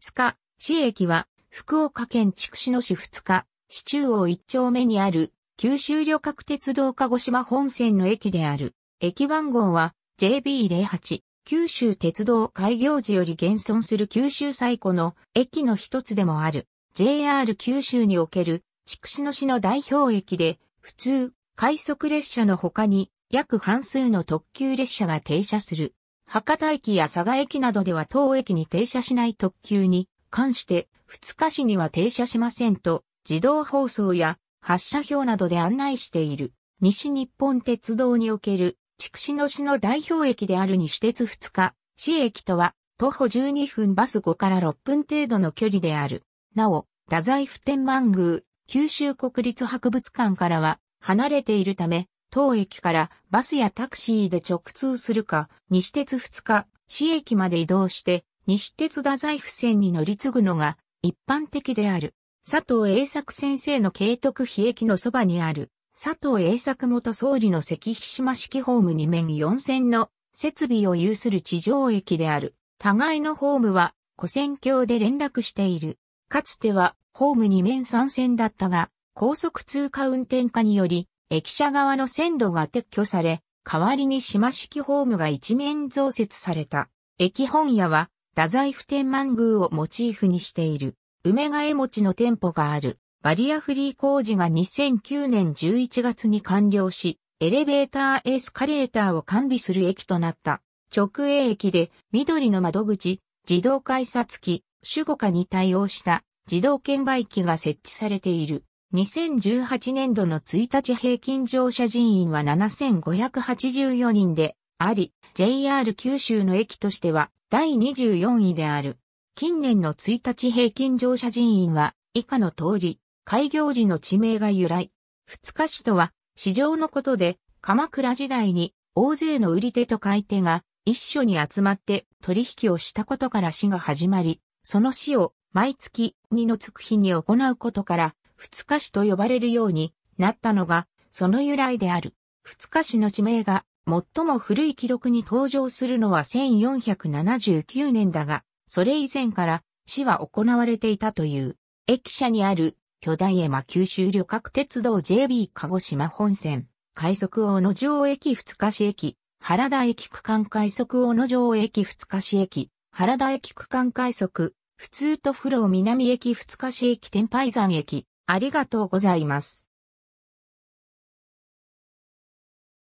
二日、市駅は、福岡県筑紫野市二日、市中央一丁目にある、九州旅客鉄道鹿児島本線の駅である。駅番号は JB08。九州鉄道開業時より現存する九州最古の駅の一つでもある。JR 九州における筑紫野市の代表駅で、普通、快速列車の他に約半数の特急列車が停車する。博多駅や佐賀駅などでは当駅に停車しない特急に関して、二日市には停車しませんと、自動放送や発車表などで案内している。西日本鉄道における、筑紫野市の代表駅である西鉄二日、市駅とは、徒歩12分バス5から6分程度の距離である。なお、太宰府天満宮、九州国立博物館からは離れているため、当駅からバスやタクシーで直通するか、西鉄二日、市駅まで移動して、西鉄太宰府線に乗り継ぐのが一般的である。佐藤栄作先生の慶徳碑駅のそばにある、佐藤栄作元総理の石碑島式ホーム2面4線の設備を有する地上駅である。互いのホームは、古線橋で連絡している。かつては、ホーム2面3線だったが、高速通過運転化により、駅舎側の線路が撤去され、代わりに島式ホームが一面増設された。駅本屋は、太宰府天満宮をモチーフにしている、梅ヶ江餅の店舗がある、バリアフリー工事が2009年11月に完了し、エレベーターエスカレーターを完備する駅となった。直営駅で、緑の窓口、自動改札機、守護課に対応した自動券売機が設置されている。2018年度の1日平均乗車人員は7584人であり、JR 九州の駅としては第24位である。近年の1日平均乗車人員は以下の通り、開業時の地名が由来。二日市とは、市場のことで、鎌倉時代に大勢の売り手と買い手が一緒に集まって取引をしたことから市が始まり、その市を毎月2のつく日に行うことから、二日市と呼ばれるようになったのが、その由来である。二日市の地名が最も古い記録に登場するのは1479年だが、それ以前から市は行われていたという、駅舎にある巨大絵馬九州旅客鉄道 JB 鹿児島本線、快速大野城駅二日市駅、原田駅区間快速大野城駅二日市駅、原田駅区間快速、普通とフロー南駅二日市駅天拝山駅、ありがとうございます。